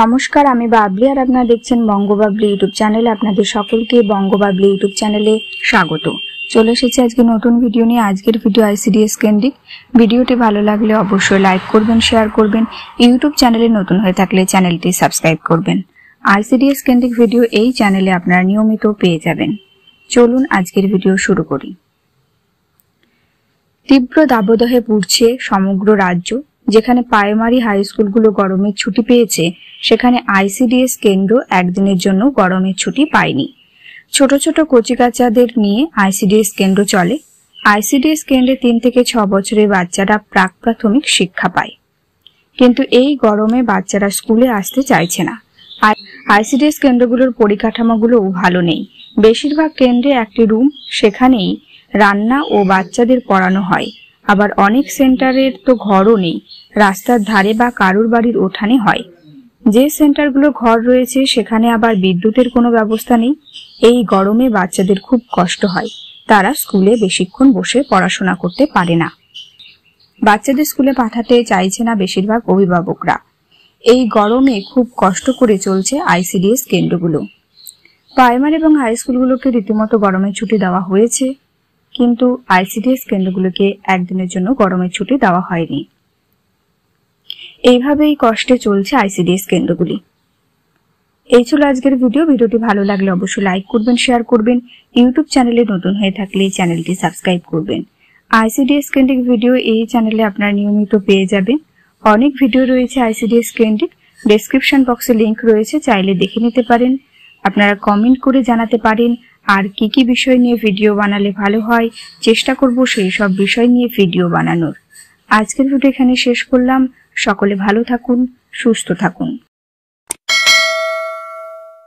নমস্কার আমি বাবলি আর আপনারা দেখছেন বঙ্গবাবলি ইউটিউব চ্যানেল আপনাদের সকলকে বঙ্গবাবলি ইউটিউব চ্যানেলে স্বাগত চলে এসেছি আজকে নতুন ভিডিও নিয়ে আজকের ভিডিও আইসিডিএস কেন্দ্রিক ভিডিওটি ভালো লাগলে অবশ্যই লাইক করবেন শেয়ার করবেন ইউটিউব চ্যানেলে নতুন হয়ে থাকলে চ্যানেলটি সাবস্ক্রাইব করবেন আইসিডিএস কেন্দ্রিক ভিডিও এই চ্যানেলে আপনারা নিয়মিত পেয়ে যাবেন চলুন আজকের ভিডিও শুরু করি তীব্র দাবদহে পুড়ছে সমগ্র রাজ্য যেখানে প্রাইমারি হাই স্কুলগুলো গরমের ছুটি পেয়েছে সেখানে আইসিডিএস কেন্দ্র একদিনের জন্য গরমের ছুটি পায়নি ছোট ছোট কচিকাচাদের নিয়ে আইসিডিএস কেন্দ্র চলে আইসিডিএস কেন্দ্রে তিন থেকে ছ বছরের বাচ্চারা প্রাক প্রাথমিক শিক্ষা পায় কিন্তু এই গরমে বাচ্চারা স্কুলে আসতে চাইছে না আইসিডিএস কেন্দ্রগুলোর পরিকাঠামোগুলো ভালো নেই বেশিরভাগ কেন্দ্রে একটি রুম সেখানেই রান্না ও বাচ্চাদের পড়ানো হয় আবার অনেক সেন্টারের তো ঘরও নেই রাস্তার ধারে বা কারুর বাড়ির ওঠানে হয় যে সেন্টারগুলো ঘর রয়েছে সেখানে আবার বিদ্যুতের কোনো ব্যবস্থা নেই এই গরমে বাচ্চাদের খুব কষ্ট হয় তারা স্কুলে বেশিক্ষণ বসে পড়াশোনা করতে পারে না বাচ্চাদের স্কুলে পাঠাতে চাইছে না বেশিরভাগ অভিভাবকরা এই গরমে খুব কষ্ট করে চলছে আইসিডিএস কেন্দ্রগুলো প্রাইমারি এবং হাই স্কুলগুলোকে রীতিমতো গরমে ছুটি দেওয়া হয়েছে কিন্তু আইসিডিএস কেন্দ্রগুলোকে একদিনের জন্য গরমের ছুটি দেওয়া হয়নি এইভাবেই কষ্টে চলছে আইসিডিএস কেন্দ্রগুলি এই ছিল আজকের ভিডিও ভিডিওটি ভালো লাগলে অবশ্যই লাইক করবেন শেয়ার করবেন ইউটিউব চ্যানেলে নতুন হয়ে থাকলে চ্যানেলটি সাবস্ক্রাইব করবেন আইসিডিএস কেন্দ্রিক ভিডিও এই চ্যানেলে আপনারা নিয়মিত পেয়ে যাবেন অনেক ভিডিও রয়েছে আইসিডিএস কেন্দ্রিক ডেসক্রিপশন বক্সে লিংক রয়েছে চাইলে দেখে নিতে পারেন আপনারা কমেন্ট করে জানাতে পারেন আর কি কি বিষয় নিয়ে ভিডিও বানালে ভালো হয় চেষ্টা করব সেই সব বিষয় নিয়ে ভিডিও বানানোর আজকের ভিডিও এখানে শেষ করলাম সকলে ভালো থাকুন সুস্থ থাকুন